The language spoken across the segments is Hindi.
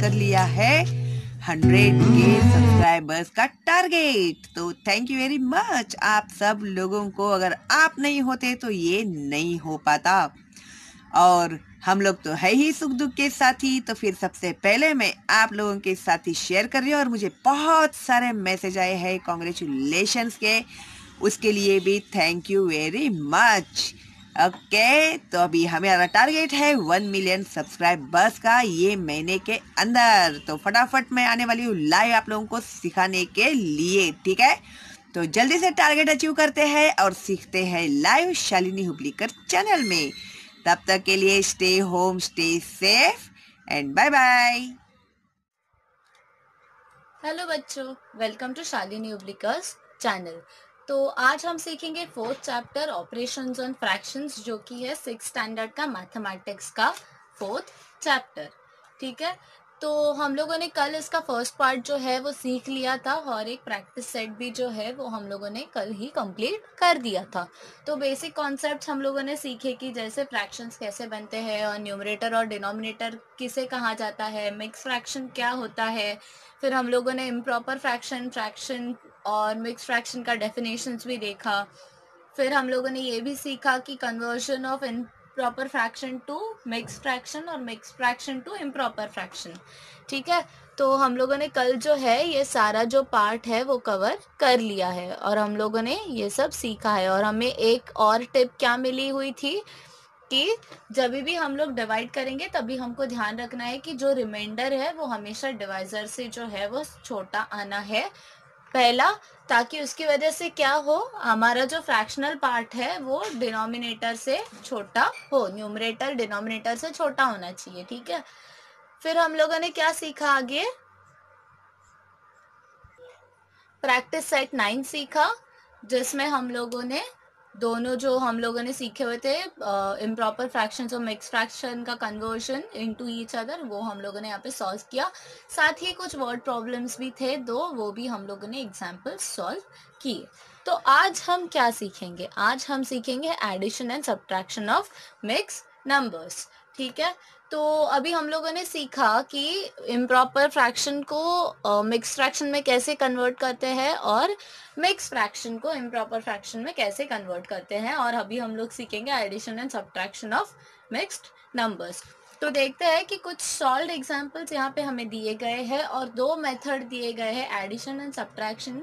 कर लिया है हंड्रेड के सब्सक्राइबर्स का टारगेट तो थैंक यू वेरी मच आप सब लोगों को अगर आप नहीं होते तो ये नहीं हो पाता और हम लोग तो है ही सुख दुख के साथी तो फिर सबसे पहले मैं आप लोगों के साथ ही शेयर कर रही हूँ और मुझे बहुत सारे मैसेज आए हैं कॉन्ग्रेचुलेशन्स के उसके लिए भी thank you very much okay तो अभी हमारा टारगेट है वन मिलियन सब्सक्राइबर्स का ये महीने के अंदर तो फटाफट मैं आने वाली हूँ लाइव आप लोगों को सिखाने के लिए ठीक है तो जल्दी से टारगेट अचीव करते हैं और सीखते हैं लाइव शालिनी हुबलीकर चैनल में तब तक के लिए stay home stay safe and bye bye hello बच्चों welcome to Shalini Hublikar channel तो आज हम सीखेंगे fourth chapter operation on fractions जो कि है सिक्स स्टैंडर्ड का मैथमेटिक्स का फोर्थ चैप्टर ठीक है तो हम लोगों ने कल इसका फर्स्ट पार्ट जो है वो सीख लिया था और एक प्रैक्टिस सेट भी जो है वो हम लोगों ने कल ही कंप्लीट कर दिया था तो बेसिक कॉन्सेप्ट हम लोगों ने सीखे कि जैसे फ्रैक्शंस कैसे बनते हैं और न्यूमरेटर और डिनोमिनेटर किसे कहा जाता है मिक्स फ्रैक्शन क्या होता है फिर हम लोगों ने इम्प्रॉपर फ्रैक्शन फ्रैक्शन और मिक्स फ्रैक्शन का डेफिनेशंस भी देखा फिर हम लोगों ने ये भी सीखा कि conversion of improper fraction to mix fraction और mix fraction to improper fraction ठीक है तो हम लोगों ने कल जो है ये सारा जो पार्ट है वो कवर कर लिया है और हम लोगों ने ये सब सीखा है और हमें एक और टिप क्या मिली हुई थी कि जब भी हम लोग डिवाइड करेंगे तभी हमको ध्यान रखना है कि जो रिमाइंडर है वो हमेशा डिवाइजर से जो है वो छोटा आना है पहला ताकि उसकी वजह से क्या हो हमारा जो फ्रैक्शनल पार्ट है वो डिनोमिनेटर से छोटा हो न्यूमरेटर डिनोमिनेटर से छोटा होना चाहिए ठीक है फिर हम लोगों ने क्या सीखा आगे प्रैक्टिस सेट नाइन सीखा जिसमें हम लोगों ने दोनों जो हम लोगों ने सीखे हुए थे इम्प्रॉपर फ्रैक्शन और मिक्स फ्रैक्शन का कन्वर्शन इनटू ईच अदर वो हम लोगों ने यहाँ पे सॉल्व किया साथ ही कुछ वर्ड प्रॉब्लम्स भी थे दो वो भी हम लोगों ने एग्जाम्पल सॉल्व किए तो आज हम क्या सीखेंगे आज हम सीखेंगे addition and subtraction of mix numbers ठीक है तो अभी हम लोगों ने सीखा कि इम्प्रॉपर फ्रैक्शन को मिक्स uh, फ्रैक्शन में कैसे कन्वर्ट करते हैं और मिक्स फ्रैक्शन को इम्प्रॉपर फ्रैक्शन में कैसे कन्वर्ट करते हैं और अभी हम लोग सीखेंगे addition and subtraction of mixed numbers तो देखते हैं कि कुछ सॉल्ड एग्जांपल्स यहाँ पे हमें दिए गए हैं और दो मेथड दिए गए हैं एडिशन एंड सब्ट्रैक्शन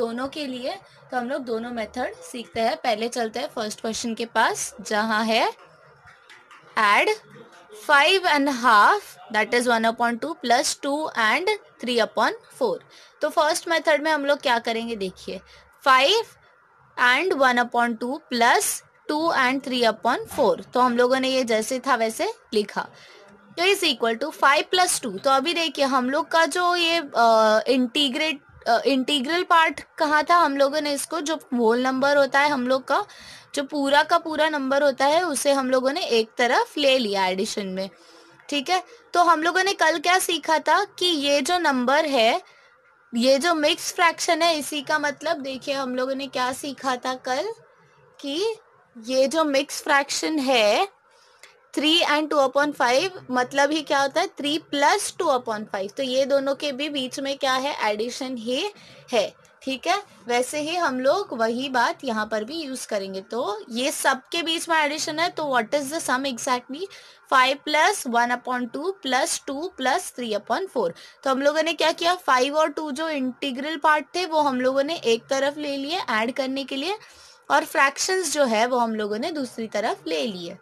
दोनों के लिए तो हम लोग दोनों मेथड सीखते हैं पहले चलते हैं फर्स्ट क्वेश्चन के पास जहाँ है add five and half that is one upon two plus two and three upon four तो फर्स्ट मेथड में हम लोग क्या करेंगे देखिए five and one upon two plus two and three upon four तो हम लोगों ने ये जैसे था वैसे लिखा तो is equal to five plus two तो अभी देखिए हम लोग का जो ये इंटीग्रेट इंटीग्रल पार्ट कहाँ था हम लोगों ने इसको जो होल नंबर होता है हम लोग का जो पूरा का पूरा नंबर होता है उसे हम लोगों ने एक तरफ ले लिया एडिशन में ठीक है तो हम लोगों ने कल क्या सीखा था कि ये जो नंबर है ये जो मिक्स फ्रैक्शन है इसी का मतलब देखिए हम लोगों ने क्या सीखा था कल कि ये जो मिक्स फ्रैक्शन है three and two upon five मतलब ही क्या होता है three plus two upon five तो ये दोनों के भी बीच में क्या है एडिशन ही है ठीक है वैसे ही हम लोग वही बात यहाँ पर भी यूज करेंगे तो ये सब के बीच में एडिशन है तो what is the sum exactly five plus one upon two plus two plus three upon four तो हम लोगों ने क्या किया फाइव और टू जो इंटीग्रल पार्ट थे वो हम लोगों ने एक तरफ ले लिए ऐड करने के लिए और फ्रैक्शंस जो है वो हम लोगों ने दूसरी तरफ ले लिए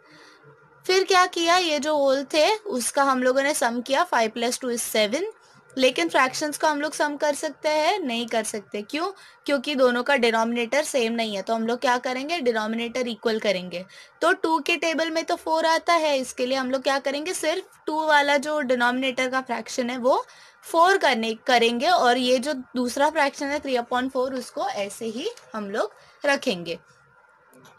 फिर क्या किया ये जो होल थे उसका हम लोगों ने सम किया five plus two is seven लेकिन फ्रैक्शंस को हम लोग सम कर सकते हैं नहीं कर सकते क्यों क्योंकि दोनों का डिनोमिनेटर सेम नहीं है तो हम लोग क्या करेंगे डिनोमिनेटर इक्वल करेंगे तो टू के टेबल में तो फोर आता है इसके लिए हम लोग क्या करेंगे सिर्फ टू वाला जो डिनोमिनेटर का फ्रैक्शन है वो फोर करने करेंगे और ये जो दूसरा फ्रैक्शन है थ्री अपॉइंट फोर उसको ऐसे ही हम लोग रखेंगे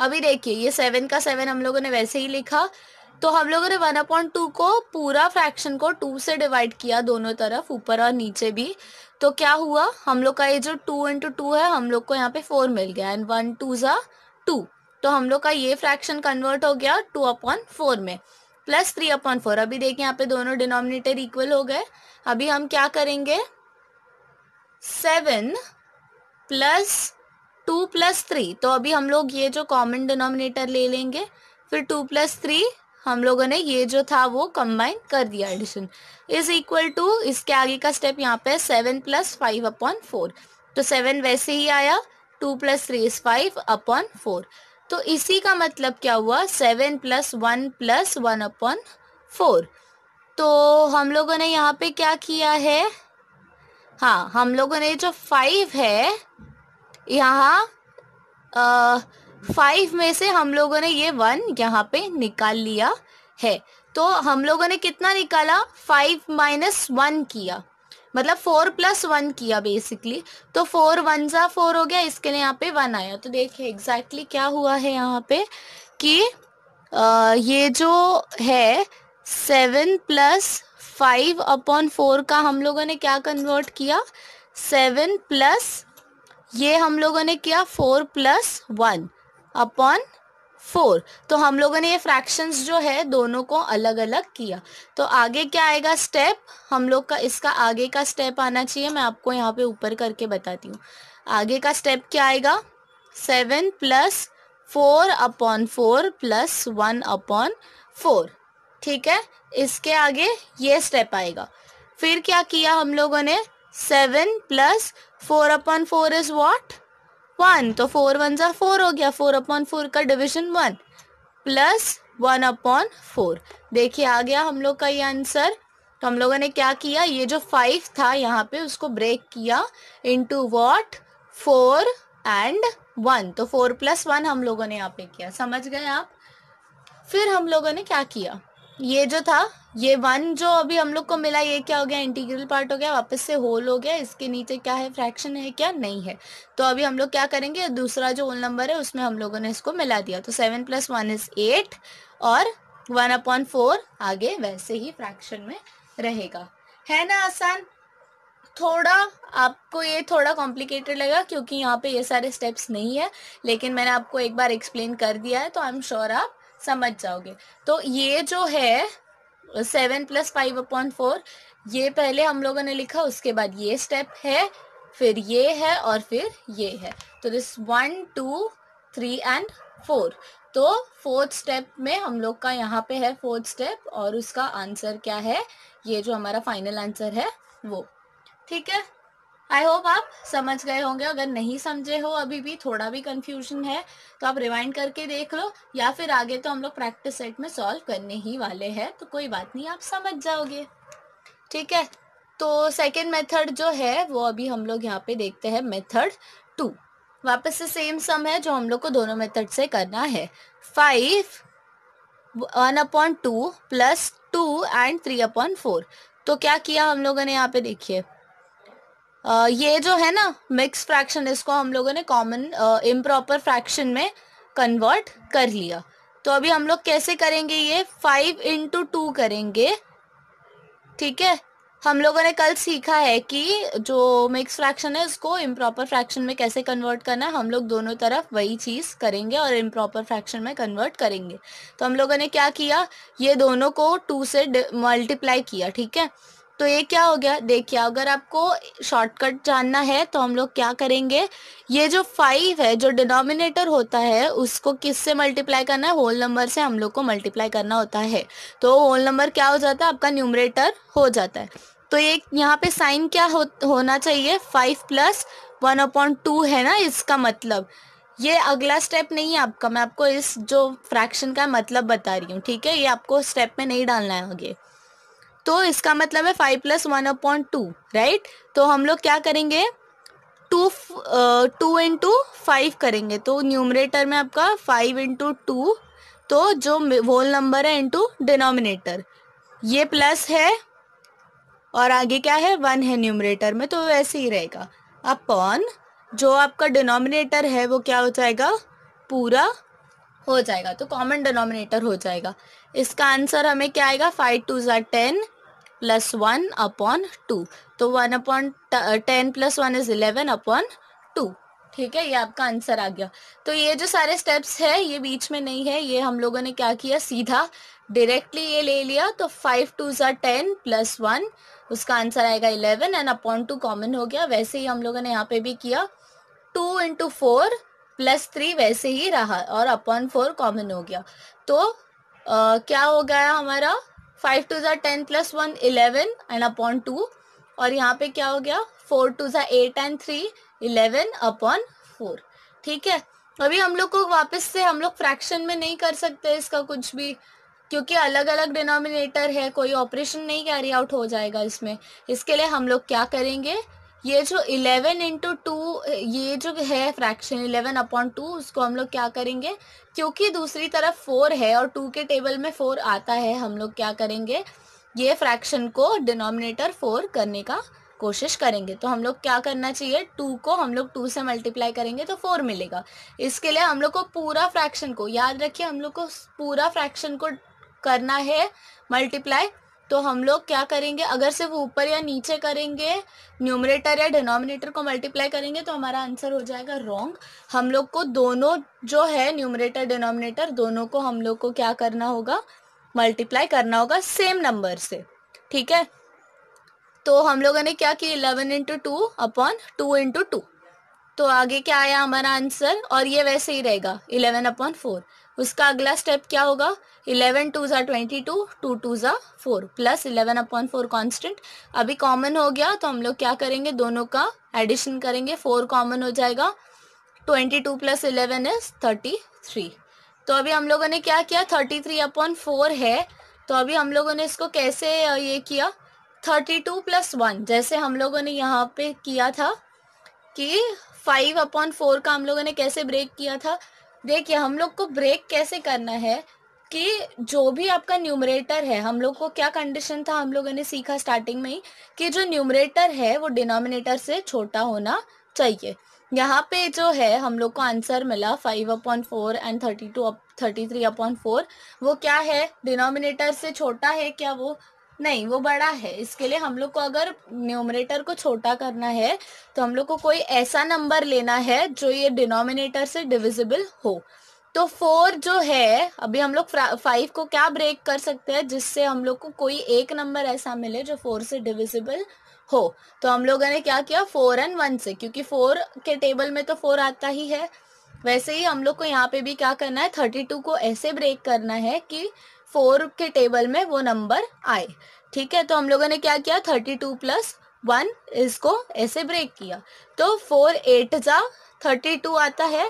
अभी देखिए ये सेवन का सेवन हम लोगों ने वैसे ही लिखा तो हम लोगों ने वन अपॉइंट टू को पूरा फ्रैक्शन को टू से डिवाइड किया दोनों तरफ ऊपर और नीचे भी तो क्या हुआ हम लोग का ये जो टू इंटू टू है हम लोग को यहाँ पे फोर मिल गया एंड वन टू ज़ा टू तो हम लोग का ये फ्रैक्शन कन्वर्ट हो गया टू अपॉन फोर में प्लस थ्री अपॉन फोर अभी देखिए यहाँ पे दोनों डिनोमिनेटर इक्वल हो गए अभी हम क्या करेंगे seven plus two plus three तो अभी हम लोग ये जो कॉमन डिनोमिनेटर ले लेंगे फिर टू प्लस थ्री हम लोगों ने ये जो था वो कंबाइन कर दिया एडिशन इज इक्वल टू इसके आगे का स्टेप यहाँ पे seven plus five upon four तो सेवन वैसे ही आया two plus three is five upon four तो इसी का मतलब क्या हुआ seven plus one plus one upon four तो हम लोगों ने यहाँ पे क्या किया है हाँ हम लोगों ने जो फाइव है यहाँ फाइव में से हम लोगों ने ये वन यहाँ पे निकाल लिया है तो हम लोगों ने कितना निकाला फाइव माइनस वन किया मतलब फोर प्लस वन किया बेसिकली तो फोर वन सा फोर हो गया इसके लिए यहाँ पे वन आया तो देखिए एग्जैक्टली exactly क्या हुआ है यहाँ पे कि आ, ये जो है seven plus five upon four का हम लोगों ने क्या कन्वर्ट किया सेवन प्लस ये हम लोगों ने किया four plus one upon four तो हम लोगों ने ये फ्रैक्शंस जो है दोनों को अलग अलग किया तो आगे क्या आएगा स्टेप हम लोग का इसका आगे का स्टेप आना चाहिए मैं आपको यहाँ पे ऊपर करके बताती हूँ आगे का स्टेप क्या आएगा seven plus four upon four plus one upon four ठीक है इसके आगे ये स्टेप आएगा फिर क्या किया हम लोगों ने seven plus four upon four is what one तो फोर वन सा फोर हो गया फोर अपॉन फोर का division one plus one upon four देखिए आ गया हम लोग का ये आंसर तो हम लोगों ने क्या किया ये जो फाइव था यहाँ पे उसको ब्रेक किया into what four and one तो फोर प्लस वन हम लोगों ने यहाँ पे किया समझ गए आप फिर हम लोगों ने क्या किया ये जो था ये वन जो अभी हम लोग को मिला ये क्या हो गया इंटीग्रल पार्ट हो गया वापस से होल हो गया इसके नीचे क्या है फ्रैक्शन है क्या नहीं है तो अभी हम लोग क्या करेंगे दूसरा जो होल नंबर है उसमें हम लोगों ने इसको मिला दिया तो seven plus one is eight और वन अपॉन फोर आगे वैसे ही फ्रैक्शन में रहेगा है ना आसान थोड़ा आपको ये थोड़ा कॉम्प्लिकेटेड लगा क्योंकि यहाँ पे ये सारे स्टेप्स नहीं है लेकिन मैंने आपको एक बार एक्सप्लेन कर दिया है तो आई एम श्योर आप समझ जाओगे तो ये जो है seven plus five upon four ये पहले हम लोगों ने लिखा उसके बाद ये स्टेप है फिर ये है और फिर ये है तो this one two three and four तो फोर्थ स्टेप में हम लोग का यहाँ पे है फोर्थ स्टेप और उसका आंसर क्या है ये जो हमारा फाइनल आंसर है वो ठीक है आई होप आप समझ गए होंगे अगर नहीं समझे हो अभी भी थोड़ा भी कंफ्यूजन है तो आप रिवाइंड करके देख लो या फिर आगे तो हम लोग प्रैक्टिस सेट में सॉल्व करने ही वाले हैं तो कोई बात नहीं आप समझ जाओगे ठीक है तो सेकेंड मेथड जो है वो अभी हम लोग यहाँ पे देखते हैं मेथड टू वापस से सेम सम है जो हम लोग को दोनों मेथड से करना है five one upon two plus two and three upon four तो क्या किया हम लोगों ने यहाँ पे देखिए ये जो है ना मिक्स फ्रैक्शन इसको हम लोगों ने कॉमन इम्प्रॉपर फ्रैक्शन में कन्वर्ट कर लिया तो अभी हम लोग कैसे करेंगे ये फाइव इंटू टू करेंगे ठीक है हम लोगों ने कल सीखा है कि जो मिक्स फ्रैक्शन है उसको इम्प्रॉपर फ्रैक्शन में कैसे कन्वर्ट करना है हम लोग दोनों तरफ वही चीज़ करेंगे और इम्प्रॉपर फ्रैक्शन में कन्वर्ट करेंगे तो हम लोगों ने क्या किया ये दोनों को टू से मल्टीप्लाई किया ठीक है तो ये क्या हो गया देखिए अगर आपको शॉर्टकट जानना है तो हम लोग क्या करेंगे ये जो फाइव है जो डिनोमिनेटर होता है उसको किससे मल्टीप्लाई करना है होल नंबर से हम लोग को मल्टीप्लाई करना होता है तो होल नंबर क्या हो जाता है आपका न्यूमरेटर हो जाता है तो ये यहाँ पे साइन क्या हो, होना चाहिए five plus one upon two है ना इसका मतलब ये अगला स्टेप नहीं है आपका मैं आपको इस जो फ्रैक्शन का मतलब बता रही हूँ ठीक है ये आपको स्टेप में नहीं डालना है आगे तो इसका मतलब है five plus one upon two right तो हम लोग क्या करेंगे टू टू इंटू फाइव करेंगे तो न्यूमरेटर में आपका फाइव इंटू टू तो जो होल नंबर है इंटू डिनोमिनेटर ये प्लस है और आगे क्या है वन है न्यूमरेटर में तो वैसे ही रहेगा अपॉन जो आपका डिनोमिनेटर है वो क्या हो जाएगा पूरा हो जाएगा तो कॉमन डिनोमिनेटर हो जाएगा इसका आंसर हमें क्या आएगा फाइव टू जै ten plus one upon two तो one upon ten plus one is eleven upon two ठीक है ये आपका आंसर आ गया तो ये जो सारे स्टेप्स है ये बीच में नहीं है ये हम लोगों ने क्या किया सीधा डायरेक्टली ये ले लिया तो फाइव टू जै टेन प्लस वन उसका आंसर आएगा eleven and upon two common हो गया वैसे ही हम लोगों ने यहाँ पे भी किया two into four plus three वैसे ही रहा और अपॉन फोर कॉमन हो गया तो आ, क्या हो गया हमारा फाइव टू जै ten plus one eleven and upon two और यहाँ पे क्या हो गया फोर टू जै eight and three eleven upon four ठीक है अभी हम लोग को वापस से हम लोग फ्रैक्शन में नहीं कर सकते इसका कुछ भी क्योंकि अलग अलग डिनोमिनेटर है कोई ऑपरेशन नहीं कैरी आउट हो जाएगा इसमें इसके लिए हम लोग क्या करेंगे ये जो इलेवन इंटू टू ये जो है फ्रैक्शन इलेवन अपॉन टू उसको हम लोग क्या करेंगे क्योंकि दूसरी तरफ फोर है और टू के टेबल में फोर आता है हम लोग क्या करेंगे ये फ्रैक्शन को डिनोमिनेटर फोर करने का कोशिश करेंगे तो हम लोग क्या करना चाहिए टू को हम लोग टू से मल्टीप्लाई करेंगे तो फोर मिलेगा इसके लिए हम लोग को पूरा फ्रैक्शन को याद रखिए हम लोग को पूरा फ्रैक्शन को करना है मल्टीप्लाई तो हम लोग क्या करेंगे अगर सिर्फ ऊपर या नीचे करेंगे न्यूमरेटर या डिनोमिनेटर को मल्टीप्लाई करेंगे तो हमारा आंसर हो जाएगा रॉन्ग हम लोग को दोनों जो है न्यूमरेटर डिनोमिनेटर दोनों को हम लोग को क्या करना होगा मल्टीप्लाई करना होगा सेम नंबर से ठीक है तो हम लोगों ने क्या किया eleven into two upon two into two तो आगे क्या आया हमारा आंसर और ये वैसे ही रहेगा इलेवन अपॉन फोर उसका अगला स्टेप क्या होगा इलेवन टू ज़ा ट्वेंटी टू टू टू ज़ा four plus eleven upon four constant अभी कॉमन हो गया तो हम लोग क्या करेंगे दोनों का एडिशन करेंगे फोर कॉमन हो जाएगा twenty two plus eleven is thirty three तो अभी हम लोगों ने क्या किया थर्टी थ्री अपॉन फोर है तो अभी हम लोगों ने इसको कैसे ये किया थर्टी टू प्लस वन जैसे हम लोगों ने यहाँ पे किया था कि फाइव अपॉन फोर का हम लोगों ने कैसे ब्रेक किया था देखिए हम लोग को ब्रेक कैसे करना है कि जो भी आपका न्यूमरेटर है हम लोग को क्या कंडीशन था हम लोगों ने सीखा स्टार्टिंग में ही कि जो न्यूमरेटर है वो डिनोमिनेटर से छोटा होना चाहिए यहाँ पे जो है हम लोग को आंसर मिला five upon four and thirty two thirty three upon four वो क्या है डिनोमिनेटर से छोटा है क्या वो नहीं वो बड़ा है इसके लिए हम लोग को अगर न्यूमरेटर को छोटा करना है तो हम लोग को कोई ऐसा नंबर लेना है जो ये डिनोमिनेटर से डिविजिबल हो तो फोर जो है अभी हम लोग फाइव को क्या ब्रेक कर सकते हैं जिससे हम लोग को कोई एक नंबर ऐसा मिले जो फोर से डिविजिबल हो तो हम लोगों ने क्या किया फोर एंड वन से क्योंकि फोर के टेबल में तो फोर आता ही है वैसे ही हम लोग को यहाँ पे भी क्या करना है थर्टी टू को ऐसे ब्रेक करना है कि फोर के टेबल में वो नंबर आए ठीक है तो हम लोगों ने क्या किया थर्टी टू प्लस वन इसको ऐसे ब्रेक किया तो फोर एट जा थर्टी टू आता है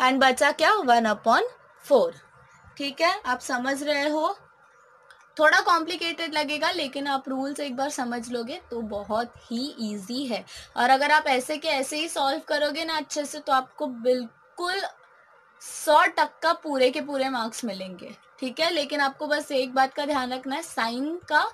एंड बचा क्या वन अपॉन फोर ठीक है आप समझ रहे हो थोड़ा कॉम्प्लिकेटेड लगेगा लेकिन आप रूल्स एक बार समझ लोगे तो बहुत ही इजी है और अगर आप ऐसे के ऐसे ही सॉल्व करोगे ना अच्छे से तो आपको बिल्कुल सौ टक्का पूरे के पूरे मार्क्स मिलेंगे ठीक है लेकिन आपको बस एक बात का ध्यान रखना है साइन का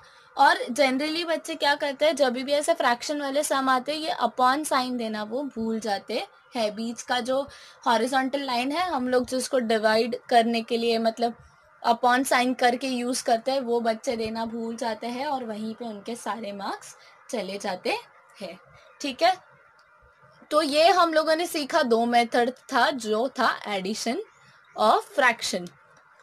और जनरली बच्चे क्या करते हैं जब भी ऐसे फ्रैक्शन वाले सम आते हैं ये अपॉन साइन देना वो भूल जाते हैं बीच का जो हॉरिजॉन्टल लाइन है हम लोग जिसको डिवाइड करने के लिए मतलब अपॉन साइन करके यूज़ करते हैं वो बच्चे देना भूल जाते हैं और वहीं पे उनके सारे मार्क्स चले जाते हैं ठीक है तो ये हम लोगों ने सीखा दो मेथड था जो था एडिशन और फ्रैक्शन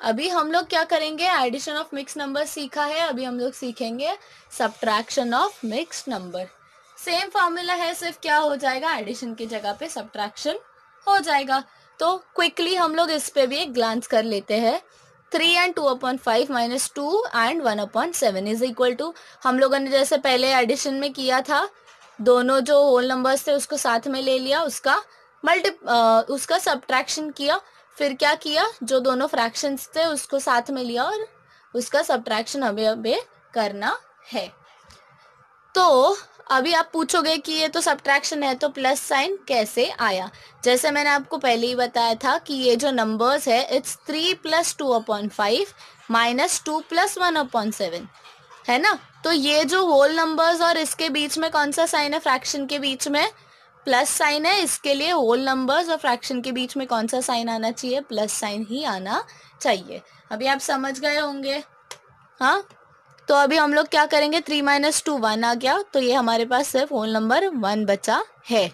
अभी हम लोग क्या करेंगे एडिशन ऑफ मिक्स नंबर सीखा है अभी हम लोग सीखेंगे subtraction of mix number same formula है सिर्फ क्या हो जाएगा एडिशन की जगह पे सब्ट्रैक्शन हो जाएगा तो क्विकली हम लोग इस पे भी एक ग्लांस कर लेते हैं three and two upon five minus two and one upon seven is equal to हम लोगों ने जैसे पहले एडिशन में किया था दोनों जो होल नंबर्स थे उसको साथ में ले लिया उसका मल्टी उसका सब्ट्रैक्शन किया फिर क्या किया जो दोनों फ्रैक्शंस थे उसको साथ में लिया और उसका सब्ट्रैक्शन अभी अभी करना है तो अभी आप पूछोगे कि ये तो सब्ट्रैक्शन है तो प्लस साइन कैसे आया जैसे मैंने आपको पहले ही बताया था कि ये जो नंबर्स है it's three plus two upon five minus two plus one upon seven है ना तो ये जो होल नंबर्स और इसके बीच में कौन सा साइन है फ्रैक्शन के बीच में प्लस साइन है इसके लिए होल नंबर्स और फ्रैक्शन के बीच में कौन सा साइन आना चाहिए प्लस साइन ही आना चाहिए अभी आप समझ गए होंगे हाँ तो अभी हम लोग क्या करेंगे थ्री माइनस टू वन आ गया तो ये हमारे पास सिर्फ होल नंबर वन बचा है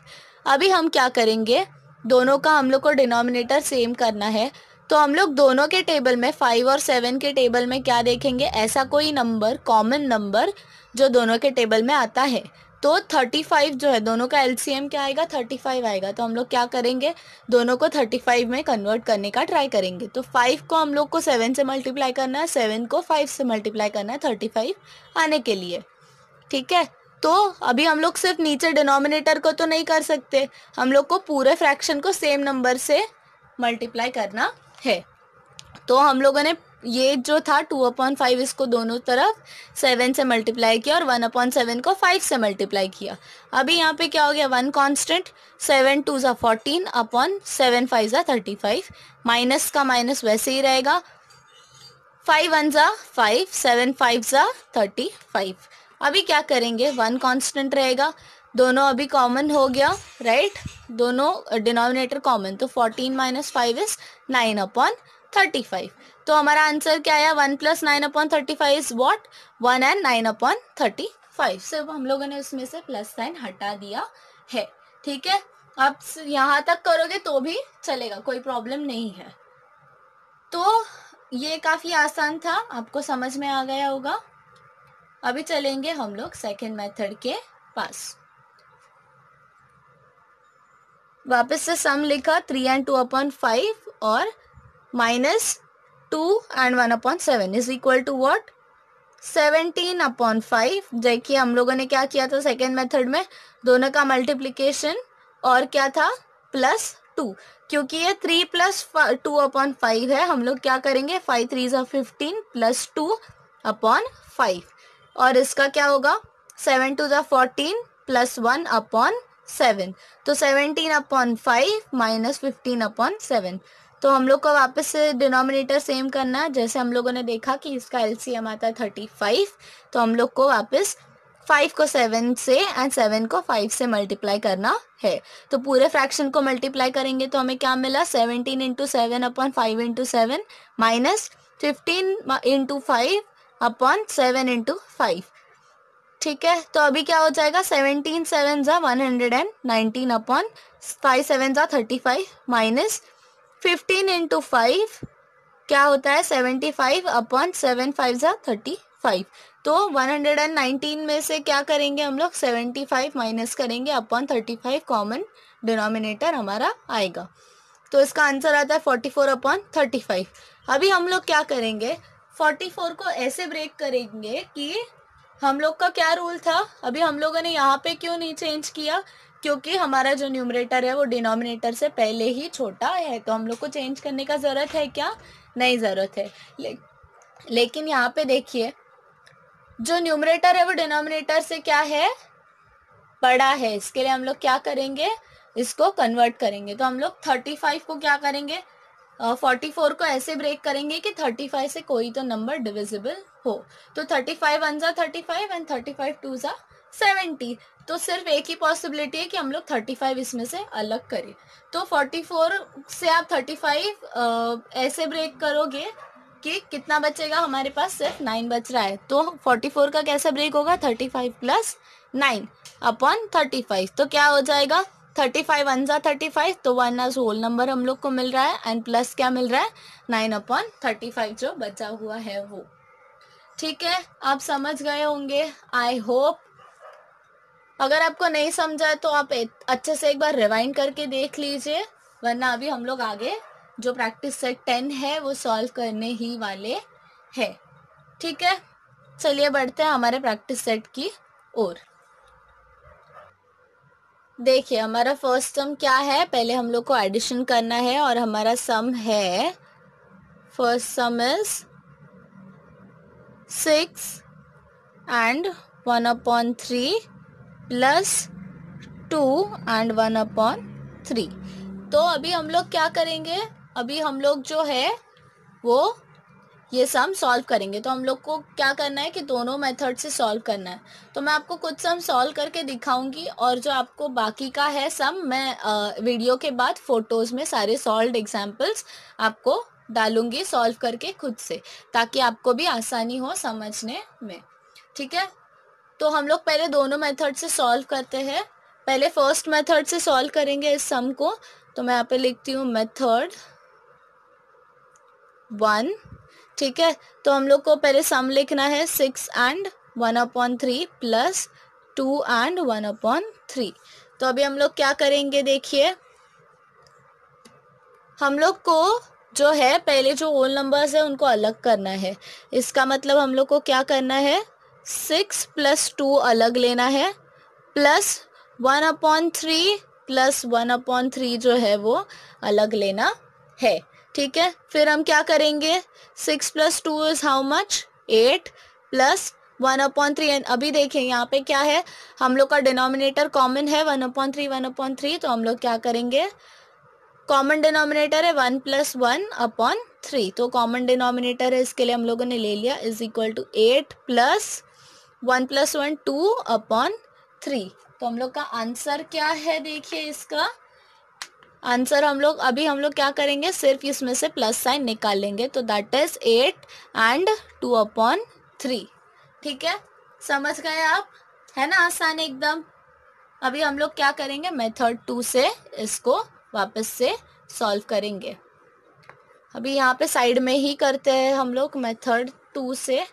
अभी हम क्या करेंगे दोनों का हम लोग को डिनोमिनेटर सेम करना है तो हम लोग दोनों के टेबल में फाइव और सेवन के टेबल में क्या देखेंगे ऐसा कोई नंबर कॉमन नंबर जो दोनों के टेबल में आता है तो 35 जो है दोनों का एलसीएम क्या आएगा 35 आएगा तो हम लोग क्या करेंगे दोनों को 35 में कन्वर्ट करने का ट्राई करेंगे तो 5 को हम लोग को 7 से मल्टीप्लाई करना है 7 को 5 से मल्टीप्लाई करना है 35 आने के लिए ठीक है तो अभी हम लोग सिर्फ नीचे डिनोमिनेटर को तो नहीं कर सकते हम लोग को पूरे फ्रैक्शन को सेम नंबर से मल्टीप्लाई करना है तो हम लोगों ने ये जो था टू अपॉन फाइव इसको दोनों तरफ सेवन से मल्टीप्लाई किया और वन अपॉन सेवन को फाइव से मल्टीप्लाई किया अभी यहाँ पे क्या हो गया वन कांस्टेंट सेवन टू ज़ा फोर्टीन अपॉन सेवन फाइव ज़ा थर्टी फाइव माइनस का माइनस वैसे ही रहेगा फाइव वन ज़ा फाइव सेवन फाइव ज़ा थर्टी फाइव अभी क्या करेंगे वन कॉन्स्टेंट रहेगा दोनों अभी कॉमन हो गया राइट दोनों डिनोमिनेटर कॉमन तो fourteen minus five is nine upon thirty five तो हमारा आंसर क्या आया one plus nine upon thirty five is what one and nine upon thirty five सिर्फ हम लोगों ने उसमें से प्लस साइन हटा दिया है ठीक है आप यहाँ तक करोगे तो भी चलेगा कोई प्रॉब्लम नहीं है तो ये काफ़ी आसान था आपको समझ में आ गया होगा अभी चलेंगे हम लोग सेकेंड मेथड के पास वापस से सम लिखा three and two upon five और minus two and one upon seven is equal to what seventeen upon five देखिए हम लोगों ने क्या किया था सेकेंड मेथड में दोनों का मल्टीप्लीकेशन और क्या था प्लस टू क्योंकि ये three plus two upon five है हम लोग क्या करेंगे फाइव थ्री जो fifteen plus two upon five और इसका क्या होगा सेवन टू जो fourteen plus one upon seven तो seventeen upon five minus fifteen upon seven तो हम लोग को वापस डिनोमिनेटर सेम करना है जैसे हम लोगों ने देखा कि इसका एलसीएम आता है थर्टी फाइव तो हम लोग को वापस फाइव को सेवन से एंड सेवन को फाइव से मल्टीप्लाई करना है तो पूरे फ्रैक्शन को मल्टीप्लाई करेंगे तो हमें क्या मिला seventeen into seven upon five into seven minus fifteen into five upon seven into five ठीक है तो अभी क्या हो जाएगा सेवनटीन सेवन जा one hundred and nineteen upon five seven जा thirty five minus fifteen into five क्या होता है seventy five upon seven five ज़ा थर्टी फाइव तो वन हंड्रेड एंड नाइनटीन में से क्या करेंगे हम लोग सेवेंटी फाइव माइनस करेंगे upon thirty five common denominator हमारा आएगा तो इसका आंसर आता है forty four upon thirty five अभी हम लोग क्या करेंगे फोर्टी फोर को ऐसे ब्रेक करेंगे कि हम लोग का क्या रूल था अभी हम लोगों ने यहाँ पे क्यों नहीं चेंज किया क्योंकि हमारा जो न्यूमरेटर है वो डिनोमिनेटर से पहले ही छोटा है तो हम लोग को चेंज करने का ज़रूरत है क्या नहीं ज़रूरत है ले, लेकिन यहाँ पे देखिए जो न्यूमरेटर है वो डिनोमिनेटर से क्या है बड़ा है इसके लिए हम लोग क्या करेंगे इसको कन्वर्ट करेंगे तो हम लोग थर्टी फाइव को क्या करेंगे फोर्टी uh, फोर को ऐसे ब्रेक करेंगे कि थर्टी फाइव से कोई तो नंबर डिविजिबल हो तो थर्टी फाइव वन ज़ा thirty five and thirty five two ज़ा सेवेंटी तो सिर्फ एक ही पॉसिबिलिटी है कि हम लोग थर्टी फाइव इसमें से अलग करें तो फोर्टी फोर से आप थर्टी फाइव ऐसे ब्रेक करोगे कि कितना बचेगा हमारे पास सिर्फ नाइन बच रहा है तो फोर्टी फोर का कैसा ब्रेक होगा thirty five plus nine upon thirty five तो क्या हो जाएगा थर्टी फाइव वन जा थर्टी फाइव तो वन आज होल नंबर हम लोग को मिल रहा है एंड प्लस क्या मिल रहा है नाइन अपॉन थर्टी फाइव जो बचा हुआ है वो ठीक है आप समझ गए होंगे आई होप अगर आपको नहीं समझा है तो आप अच्छे से एक बार रिवाइंड करके देख लीजिए वरना अभी हम लोग आगे जो प्रैक्टिस सेट टेन है वो सॉल्व करने ही वाले है ठीक है चलिए बढ़ते हैं हमारे प्रैक्टिस सेट की ओर देखिए हमारा फर्स्ट सम क्या है पहले हम लोग को एडिशन करना है और हमारा सम है first sum is six and one upon three plus two and one upon three तो अभी हम लोग क्या करेंगे अभी हम लोग जो है वो ये सम सॉल्व करेंगे तो हम लोग को क्या करना है कि दोनों मेथड से सॉल्व करना है तो मैं आपको कुछ सम सॉल्व करके दिखाऊंगी और जो आपको बाकी का है सम मैं आ, वीडियो के बाद फोटोज में सारे सॉल्व एग्जाम्पल्स आपको डालूंगी सॉल्व करके खुद से ताकि आपको भी आसानी हो समझने में ठीक है तो हम लोग पहले दोनों मेथड से सॉल्व करते हैं पहले फर्स्ट मेथड से सॉल्व करेंगे इस सम को तो मैं यहाँ पे लिखती हूँ मेथड वन ठीक है तो हम लोग को पहले सम लिखना है six and one upon three plus two and one upon three तो अभी हम लोग क्या करेंगे देखिए हम लोग को जो है पहले जो होल नंबर्स है उनको अलग करना है इसका मतलब हम लोग को क्या करना है सिक्स प्लस टू अलग लेना है plus one upon three plus one upon three जो है वो अलग लेना है ठीक है फिर हम क्या करेंगे six plus two is how much eight plus one upon three and अभी देखें यहाँ पे क्या है हम लोग का डिनोमिनेटर कॉमन है one upon three one upon three तो हम लोग क्या करेंगे कॉमन डिनोमिनेटर है one plus one upon three तो कॉमन डिनोमिनेटर है इसके लिए हम लोगों ने ले लिया is equal to eight plus one plus one two upon three तो हम लोग का आंसर क्या है देखिए इसका आंसर हम लोग अभी हम लोग क्या करेंगे सिर्फ इसमें से प्लस साइन निकालेंगे तो that is eight and two upon three ठीक है समझ गए आप है ना आसान एकदम अभी हम लोग क्या करेंगे मेथड टू से इसको वापस से सॉल्व करेंगे अभी यहाँ पे साइड में ही करते हैं हम लोग मेथड टू से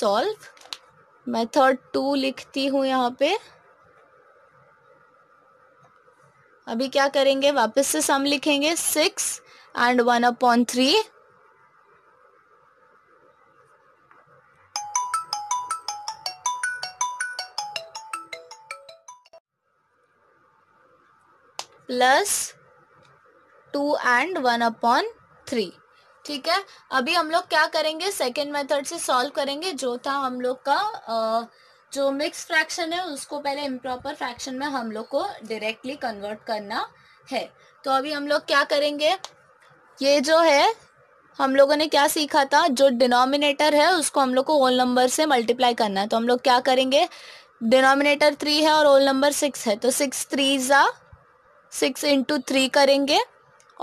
सॉल्व मेथड टू लिखती हूँ यहाँ पे अभी क्या करेंगे वापस से सम लिखेंगे six and one upon three plus two and one upon three ठीक है अभी हम लोग क्या करेंगे सेकेंड मेथड से सॉल्व करेंगे जो था हम लोग का आ, जो मिक्स फ्रैक्शन है उसको पहले इम्प्रॉपर फ्रैक्शन में हम लोग को डायरेक्टली कन्वर्ट करना है तो अभी हम लोग क्या करेंगे ये जो है हम लोगों ने क्या सीखा था जो डिनोमिनेटर है उसको हम लोग को होल नंबर से मल्टीप्लाई करना है तो हम लोग क्या करेंगे डिनोमिनेटर थ्री है और होल नंबर सिक्स है तो सिक्स थ्री ज़ा सिक्स इंटू थ्री करेंगे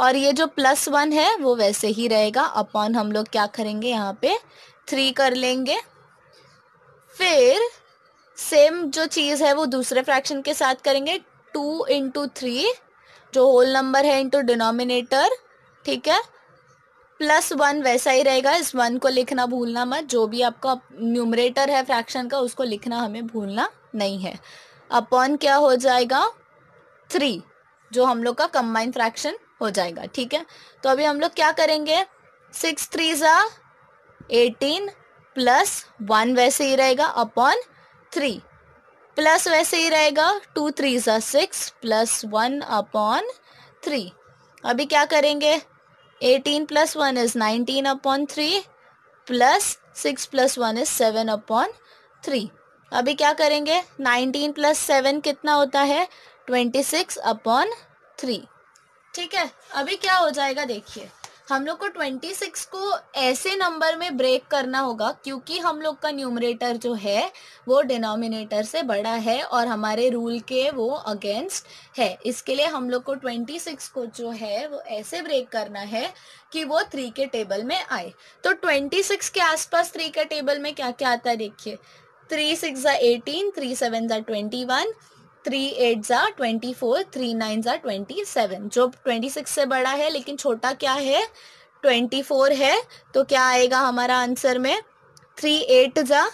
और ये जो प्लस वन है वो वैसे ही रहेगा अपॉन हम लोग क्या करेंगे यहाँ पे थ्री कर लेंगे फिर सेम जो चीज़ है वो दूसरे फ्रैक्शन के साथ करेंगे टू इंटू थ्री जो होल नंबर है इंटू डिनोमिनेटर ठीक है प्लस वन वैसा ही रहेगा इस वन को लिखना भूलना मत जो भी आपका न्यूमरेटर है फ्रैक्शन का उसको लिखना हमें भूलना नहीं है अपॉन क्या हो जाएगा थ्री जो हम लोग का कंबाइन फ्रैक्शन हो जाएगा ठीक है तो अभी हम लोग क्या करेंगे सिक्स थ्री ज़ा एटीन प्लस वन वैसे ही रहेगा अपॉन थ्री प्लस वैसे ही रहेगा टू थ्री ज़ा six plus one upon three अभी क्या करेंगे eighteen plus one is nineteen upon three plus six plus one is seven upon three अभी क्या करेंगे नाइनटीन प्लस सेवन कितना होता है ट्वेंटी सिक्स अपॉन थ्री ठीक है अभी क्या हो जाएगा देखिए हम लोग को 26 को ऐसे नंबर में ब्रेक करना होगा क्योंकि हम लोग का न्यूमरेटर जो है वो डिनोमिनेटर से बड़ा है और हमारे रूल के वो अगेंस्ट है इसके लिए हम लोग को 26 को जो है वो ऐसे ब्रेक करना है कि वो थ्री के टेबल में आए तो 26 के आसपास थ्री के टेबल में क्या क्या आता है देखिए थ्री सिक्स ज़ा एटीन थ्री सेवन ज़ा ट्वेंटी वन थ्री एट ज़ा ट्वेंटी फोर थ्री नाइन ज़ा ट्वेंटी सेवन जो ट्वेंटी सिक्स से बड़ा है लेकिन छोटा क्या है ट्वेंटी फोर है तो क्या आएगा हमारा आंसर में थ्री एट ज़ा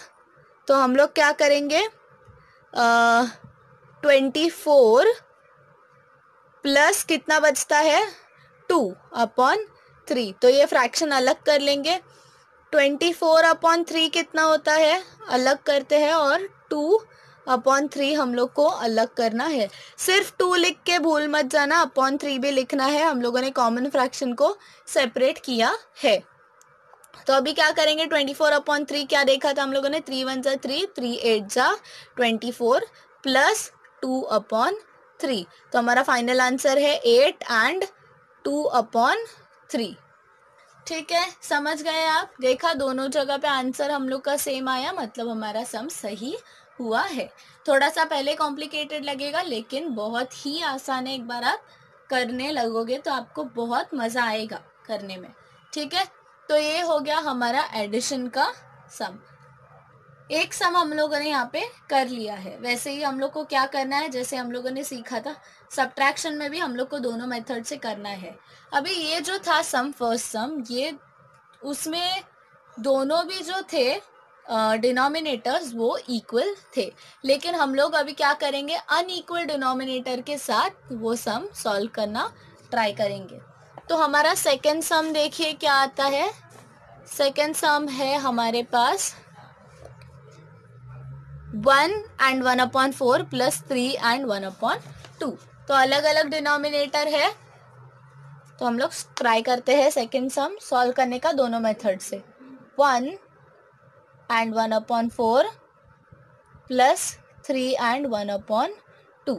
तो हम लोग क्या करेंगे ट्वेंटी फोर प्लस कितना बचता है टू अपॉन थ्री तो ये फ्रैक्शन अलग कर लेंगे ट्वेंटी फोर अपॉन थ्री कितना होता है अलग करते हैं और टू अपॉन थ्री हम लोग को अलग करना है सिर्फ टू लिख के भूल मत जाना अपॉन थ्री भी लिखना है हम लोगों ने कॉमन फ्रैक्शन को सेपरेट किया है तो अभी क्या करेंगे ट्वेंटी फोर अपॉन थ्री क्या देखा था हम लोगों ने थ्री वन जा थ्री थ्री एट जा twenty four plus two upon three तो हमारा फाइनल आंसर है eight and two upon three ठीक है समझ गए आप देखा दोनों जगह पे आंसर हम लोग का सेम आया मतलब हमारा सम सही हुआ है थोड़ा सा पहले कॉम्प्लिकेटेड लगेगा लेकिन बहुत ही आसान है एक बार आप करने लगोगे तो आपको बहुत मज़ा आएगा करने में ठीक है तो ये हो गया हमारा एडिशन का सम एक सम हम लोगों ने यहाँ पे कर लिया है वैसे ही हम लोग को क्या करना है जैसे हम लोगों ने सीखा था सब्ट्रैक्शन में भी हम लोग को दोनों मेथड से करना है अभी ये जो था सम फर्स्ट सम ये उसमें दोनों भी जो थे डिनोमिनेटर्स uh, वो इक्वल थे लेकिन हम लोग अभी क्या करेंगे अनइक्वल डिनोमिनेटर के साथ वो सम सॉल्व करना ट्राई करेंगे तो हमारा सेकेंड सम देखिए क्या आता है सेकेंड सम है हमारे पास one and one upon four plus three and one upon two तो अलग अलग डिनोमिनेटर है तो हम लोग ट्राई करते हैं सेकेंड सम सॉल्व करने का दोनों मेथड से one and 1 upon 4 plus three and one upon two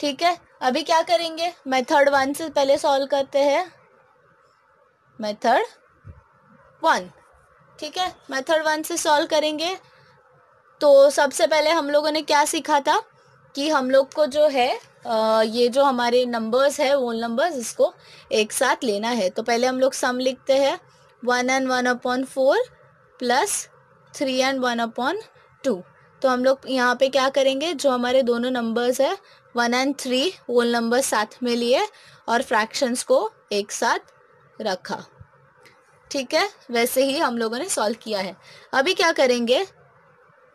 ठीक है अभी क्या करेंगे मेथड वन से पहले सॉल्व करते हैं मेथड वन ठीक है मेथड वन से सॉल्व करेंगे तो सबसे पहले हम लोगों ने क्या सीखा था कि हम लोग को जो है ये जो हमारे नंबर्स है होल नंबर्स इसको एक साथ लेना है तो पहले हम लोग सम लिखते हैं one and one upon four plus three and one upon two तो हम लोग यहाँ पे क्या करेंगे जो हमारे दोनों नंबर्स है वन एंड थ्री वो नंबर साथ में लिए और फ्रैक्शंस को एक साथ रखा ठीक है वैसे ही हम लोगों ने सॉल्व किया है अभी क्या करेंगे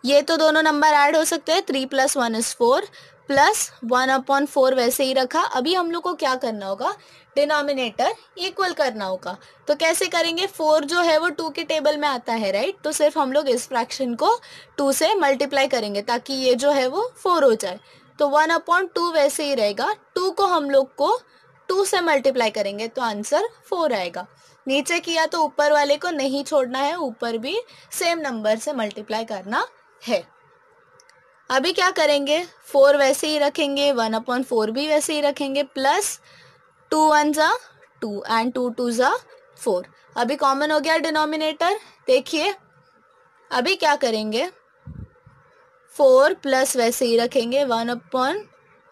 ये तो दोनों नंबर ऐड हो सकते हैं three plus one is four plus one upon four वैसे ही रखा अभी हम लोग को क्या करना होगा डिनोमिनेटर इक्वल करना होगा तो कैसे करेंगे फोर जो है वो टू के टेबल में आता है राइट तो सिर्फ हम लोग इस फ्रैक्शन को टू से मल्टीप्लाई करेंगे ताकि ये जो है वो फोर हो जाए तो वन अपॉन टू वैसे ही रहेगा टू को हम लोग को टू से मल्टीप्लाई करेंगे तो आंसर फोर आएगा नीचे किया तो ऊपर वाले को नहीं छोड़ना है ऊपर भी सेम नंबर से मल्टीप्लाई करना है अभी क्या करेंगे फोर वैसे ही रखेंगे वन अपॉन फोर भी वैसे ही रखेंगे प्लस टू वन ज़ा टू एंड टू टू ज़ा फोर अभी कॉमन हो गया डिनोमिनेटर देखिए अभी क्या करेंगे फोर प्लस वैसे ही रखेंगे वन अपॉन